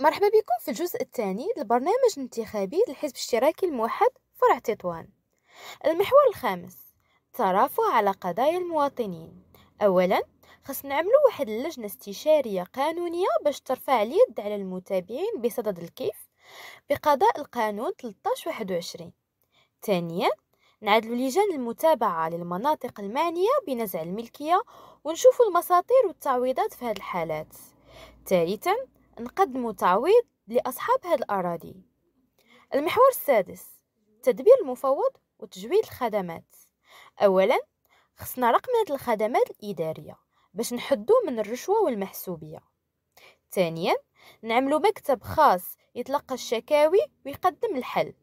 مرحبا بكم في الجزء الثاني للبرنامج الانتخابي للحزب الاشتراكي الموحد فرع تطوان المحور الخامس الترافع على قضايا المواطنين اولا خص نعملو واحد اللجنة استشارية قانونية باش ترفع اليد على المتابعين بصدد الكيف بقضاء القانون 1321 ثانيا نعدلوا لجان المتابعة للمناطق المعنية بنزع الملكية ونشوفوا المساطير والتعويضات في هذه الحالات ثالثا نقدموا تعويض لأصحاب هذه الأراضي المحور السادس تدبير المفوض وتجويد الخدمات أولا خصنا رقم هذه الخدمات الإدارية باش نحدو من الرشوة والمحسوبية ثانيا نعملو مكتب خاص يتلقى الشكاوي ويقدم الحل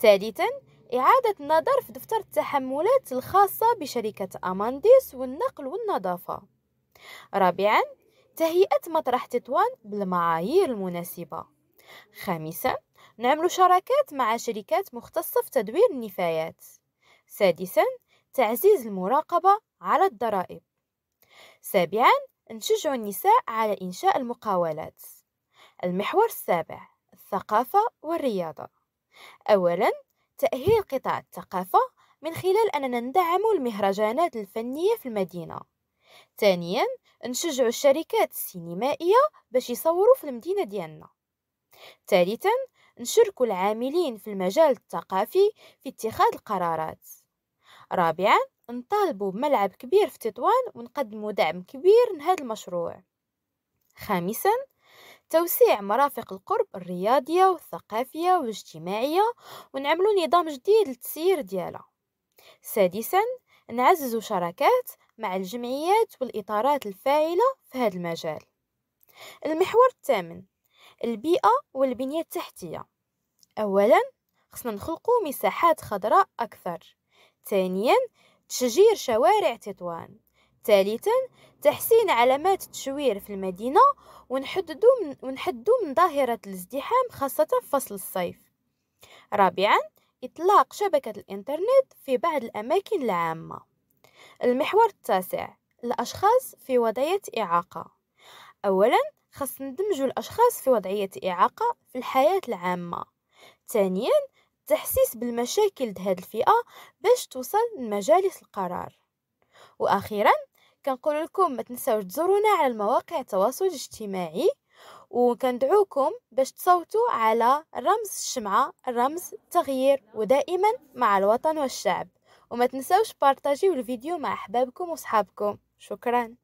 ثالثا إعادة النظر في دفتر التحملات الخاصة بشركة أمانديس والنقل والنظافة رابعا تهيئة مطرح تطوان بالمعايير المناسبة خامسا نعمل شراكات مع شركات مختصة في تدوير النفايات سادسا تعزيز المراقبة على الضرائب سابعا نشجع النساء على إنشاء المقاولات المحور السابع الثقافة والرياضة أولا تأهيل قطاع الثقافة من خلال أننا ندعم المهرجانات الفنية في المدينة ثانيا نشجع الشركات السينمائية باش يصوروا في المدينة ديالنا ثالثا نشركوا العاملين في المجال الثقافي في اتخاذ القرارات رابعا نطالبوا بملعب كبير في تطوان ونقدموا دعم كبير لهذا المشروع خامسا توسيع مرافق القرب الرياضية والثقافية والاجتماعية ونعملوا نظام جديد للتسيير ديالها سادسا نعززوا شراكات مع الجمعيات والإطارات الفاعلة في هذا المجال المحور الثامن البيئة والبنية التحتية أولا خصنا نخلقوا مساحات خضراء أكثر ثانيا تشجير شوارع تطوان ثالثا تحسين علامات التشوير في المدينة ونحددوا من ونحددوا من ظاهرة الازدحام خاصة في فصل الصيف رابعا إطلاق شبكة الإنترنت في بعض الأماكن العامة المحور التاسع الأشخاص في وضعية إعاقة أولا خاص ندمجوا الأشخاص في وضعية إعاقة في الحياة العامة ثانيا تحسيس بالمشاكل هذه الفئة باش توصل لمجالس القرار وأخيرا كنقول لكم ما تنساوش تزورونا على المواقع التواصل الاجتماعي وكندعوكم باش تصوتوا على رمز الشمعة رمز التغيير ودائما مع الوطن والشعب وما تنسوش بارتاجيو الفيديو مع احبابكم وصحابكم شكرا